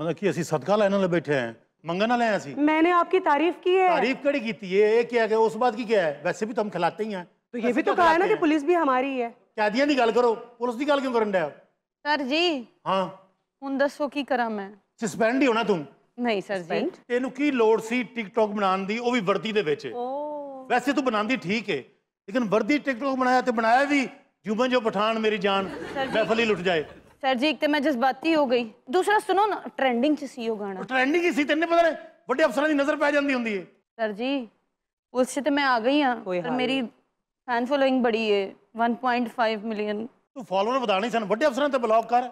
ਮਤਲਬ ਕਿ ਅਸੀਂ ਸਦਕਾ ਲੈਣ ਵਾਲੇ ਬੈਠੇ ਆਂ ਮੰਗਣ ਵਾਲੇ ਆਂ ਅਸੀਂ मैंने आपकी तारीफ की है तारीफ कड़ी की थी ये ये क्या है उस बात की क्या है वैसे भी तुम खिलाते ही हैं तो ये भी तो कहा है ना कि पुलिस भी हमारी ही है ਕੈਦੀਆਂ ਦੀ ਗੱਲ ਕਰੋ ਪੁਲਿਸ ਦੀ ਗੱਲ ਕਿਉਂ ਕਰਨ ਡਿਆ ਸਰ ਜੀ ਹਾਂ ਹੁਣ ਦੱਸੋ ਕੀ ਕਰਾਂ ਮੈਂ ਸਸਪੈਂਡ ਹੀ ਹੋਣਾ ਤੂੰ ਨਹੀਂ ਸਰ ਜੀ ਤੈਨੂੰ ਕੀ ਲੋੜ ਸੀ ਟਿਕਟੌਕ ਬਣਾਉਣ ਦੀ ਉਹ ਵੀ ਵਰਦੀ ਦੇ ਵਿੱਚ ਵੈਸੇ ਤੂੰ ਬਣਾਉਂਦੀ ਠੀਕ ਏ ਲੇਕਿਨ ਵਰਦੀ ਟਿਕਟੌਕ ਬਣਾਇਆ ਤੇ ਬਣਾਇਆ ਵੀ ਜੁਬਨ ਜੋ ਪਠਾਨ ਮੇਰੀ ਜਾਨ ਮਹਿਫਲ ਹੀ ਲੁੱਟ ਜਾਏ ਸਰ ਜੀ ਇੱਕ ਤੇ ਮੈਂ ਜਜ਼ਬਾਤੀ ਹੋ ਗਈ ਦੂਸਰਾ ਸੁਣੋ ਨਾ ਟ੍ਰੈਂਡਿੰਗ ਚ ਸੀ ਉਹ ਗਾਣਾ ਟ੍ਰੈਂਡਿੰਗ ਹੀ ਸੀ ਤੈਨੂੰ ਪਤਾ ਨੇ ਵੱਡੇ ਅਫਸਰਾਂ ਦੀ ਨਜ਼ਰ ਪੈ ਜਾਂਦੀ ਹੁੰਦੀ ਏ ਸਰ ਜੀ ਪੁਲਿਸ 'ਚ ਤੇ ਮੈਂ ਆ ਗਈ ਆ ਪਰ ਮੇਰੀ ਫੈਨ ਫੋਲੋਇੰਗ ਬੜੀ ਏ 1.5 ਮਿਲੀਅਨ ਤੂੰ ਫਾਲੋਅਰ ਵਧਾਣੇ ਸਨ ਵੱਡੇ ਅਫਸਰਾਂ ਤੇ ਬਲੌਕ ਕਰ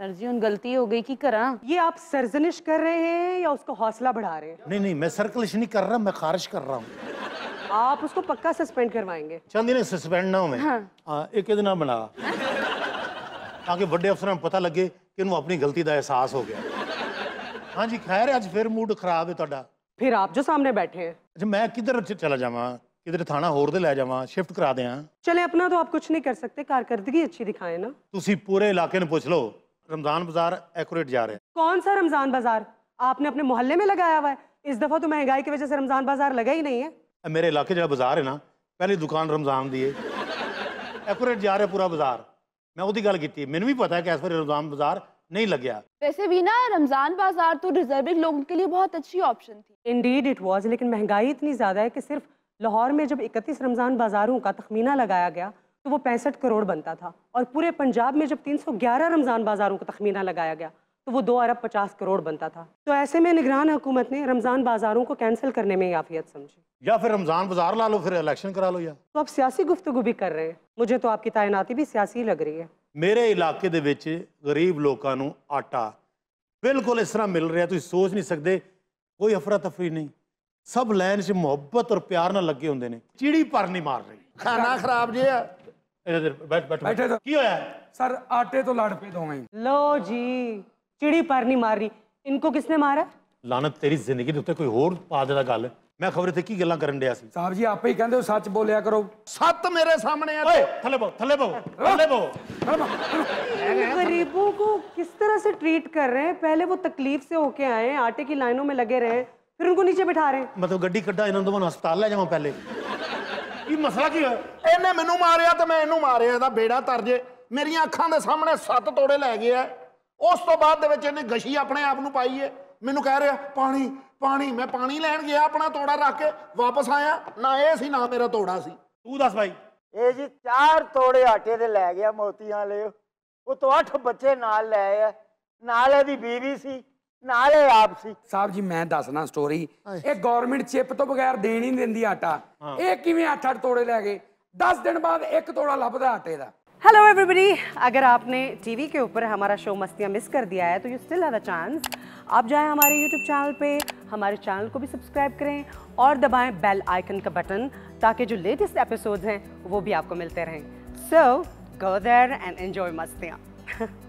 सर जी उन गलती हो गई कि करा ये आप सरजनिश कर रहे हैं या उसको हौसला बढ़ा रहे हैं नहीं नहीं मैं सरकलिश नहीं कर रहा मैं खारिश कर रहा हूँ आप उसको पक्का सस्पेंड करवाएंगे चंदी ने सस्पेंड ना हो मैं हाँ। आ, एक दिन बना ताकि बड़े अफसर में पता लगे कि इन्हों अपनी गलती का एहसास हो गया हाँ जी खैर अज फिर मूड खराब है तोड़ा फिर आप जो सामने बैठे हैं अच्छा मैं किधर चला जावा किधर थाना होर दे ले जावा शिफ्ट करा दें चले अपना तो आप कुछ नहीं कर सकते कारकर्दगी अच्छी दिखाए ना तुसी पूरे इलाके ने पूछ लो रमजान बाजार एक्यूरेट जा रहे हैं कौन सा रमजान बाजार आपने अपने मोहल्ले में लगाया हुआ है इस दफा तो महंगाई की वजह से रमजान बाजार लगा ही नहीं है मेरे इलाके जो बाजार है ना पहली दुकान रमजान दी है एक्यूरेट जा रहे पूरा बाजार मैं ਉਹਦੀ गल ਕੀਤੀ ਮੈਨੂੰ भी पता है कि इस बार रमजान बाजार नहीं लग वैसे भी ना रमजान बाजार तो रिजर्विंग लोगों के लिए बहुत अच्छी ऑप्शन थी इंडीड इट वाज लेकिन महंगाई इतनी ज्यादा है कि सिर्फ लाहौर में जब इकतीस रमजान बाजारों का तखमीना लगाया गया तो वो पैंसठ करोड़ बनता था और पूरे पंजाब में जब 311 रमजान बाजारों का तखमीना लगाया गया तो वो दो अरब पचास करोड़ बनता था तो ऐसे में निगरान हुकूमत ने रमज़ान बाजारों को कैंसिल करने में याफियत समझी या फिर रमज़ान बाजार ला लो फिर इलेक्शन करा लो या तो आप सियासी गुफ्तु भी कर रहे हैं मुझे तो आपकी तैनाती भी सियासी लग रही है ਮੇਰੇ ਇਲਾਕੇ ਦੇ ਵਿੱਚ ਗਰੀਬ ਲੋਕਾਂ ਨੂੰ ਆਟਾ ਬਿਲਕੁਲ ਇਸ ਤਰ੍ਹਾਂ ਮਿਲ ਰਿਹਾ ਤੁਸੀਂ ਸੋਚ ਨਹੀਂ ਸਕਦੇ ਕੋਈ ਅਫਰਾ ਤਫਰੀ ਨਹੀਂ ਸਭ ਲੈਣ 'ਚ ਮੁਹੱਬਤ ਔਰ ਪਿਆਰ ਨਾਲ ਲੱਗੇ ਹੁੰਦੇ ਨੇ ਚਿੜੀ ਪਰ ਨਹੀਂ ਮਾਰ ਰਹੀ ਖਾਣਾ ਖਰਾਬ ਜੇ बैठे, ਬੈਠ ਬੈਠ ਕੀ ਹੋਇਆ ਸਰ ਆਟੇ ਤੋਂ ਲੜ ਪਏ ਦੋਵੇਂ ਲੋ ਚਿੜੀ ਪਰ ਨਹੀਂ ਮਾਰ ਰਹੀ ਇਨਕੋ ਕਿਸਨੇ ਮਾਰਾ ਲਾਨਤ ਤੇਰੀ ਜ਼ਿੰਦਗੀ ਦੇ ਉੱਤੇ ਕੋਈ ਹੋਰ ਪਾਦ ਦਾ ਗੱਲ ਮੈਂ ਖਬਰ ਤੇ ਕੀ ਗੱਲਾਂ ਕਰਨ ਡਿਆ ਸੀ ਸਾਹਿਬ ਜੀ ਆਪੇ ਹੀ ਕਹਿੰਦੇ ਹੋ ਸੱਚ ਬੋਲਿਆ ਕਰੋ ਸੱਤ ਮੇਰੇ ਸਾਹਮਣੇ ਆ ਓਏ ਥੱਲੇ ਬਹੁ ਥੱਲੇ ਬਹੁ ਥੱਲੇ ਬਹੁ गरीबों को किस तरह से ट्रीट कर रहे हैं पहले वो तकलीफ से होके आए हैं आटे की लाइनों में लगे रहे हैं फिर उनको नीचे बिठा रहे हैं मतलब ਗੱਡੀ ਕੱਢਾ ਇਹਨਾਂ ਨੂੰ ਮੈਂ ਹਸਪਤਾਲ ਲੈ ਜਾਵਾਂ ਪਹਿਲੇ ਇਹ ਮਸਲਾ ਕੀ ਹੋਇਆ ਇਹਨੇ ਮੈਨੂੰ ਮਾਰਿਆ ਤੇ ਮੈਂ ਇਹਨੂੰ ਮਾਰਿਆ ਇਹਦਾ ਬੇੜਾ ਤਰ ਜੇ ਮੇਰੀਆਂ ਅੱਖਾਂ ਦੇ ਸਾਹਮਣੇ ਸੱਤ ਤੋੜੇ ਲੈ ਗਿਆ ਉਸ ਤੋਂ ਬਾਅਦ ਦੇ ਵਿੱਚ ਇਹਨੇ ਗਸ਼ੀ ਆਪਣੇ ਆਪ ਨੂੰ ਪਾਈ ਏ ਮੈਨੂੰ ਕਹਿ ਰਿਹਾ ਪਾਣੀ ਪਾਣੀ ਮੈਂ ਪਾਣੀ ਲੈਣ ਗਿਆ ਆਪਣਾ ਤੋੜਾ ਰੱਖ ਕੇ ਵਾਪਸ ਆਇਆ ਨਾ ਇਹ ਸੀ ਨਾ ਮੇਰਾ ਤੋੜਾ ਸੀ ਤੂੰ ਦੱਸ ਭਾਈ ਇਹ ਜੀ ਚਾਰ ਤੋੜੇ ਆਟੇ ਦੇ ਲੈ ਗਿਆ ਮੋਤੀਆਂ ਲਿਓ ਉਹ ਤੋਂ ਅੱਠ ਬੱਚੇ ਨਾਲ ਲੈ ਆਇਆ ਨਾਲ ਇਹਦੀ ਬੀਵੀ ਸੀ ਨਾਲ ਇਹ ਆਪ ਸੀ ਸਾਹਿਬ ਜੀ ਮੈਂ ਦੱਸਣਾ ਸਟੋਰੀ ਇਹ ਗਵਰਨਮੈਂਟ ਚਿਪ ਤੋਂ ਬਗੈਰ ਦੇਣ ਹੀ ਨਹੀਂ ਦਿੰਦੀ ਆਟਾ ਇਹ ਕਿਵੇਂ 8-8 ਤੋੜੇ ਲੈ ਗਏ 10 ਦਿਨ ਬਾਅਦ ਇੱਕ ਤੋੜਾ ਲੱਭਦਾ ਆਟੇ ਦਾ हेलो एवरीबडी अगर आपने टीवी के ऊपर हमारा शो मस्तियाँ मिस कर दिया है तो you still have a chance आप जाएं हमारे यूट्यूब चैनल पे हमारे चैनल को भी सब्सक्राइब करें और दबाएं बेल आइकन का बटन ताकि जो लेटेस्ट एपिसोड्स हैं वो भी आपको मिलते रहें so go there and enjoy मस्तियाँ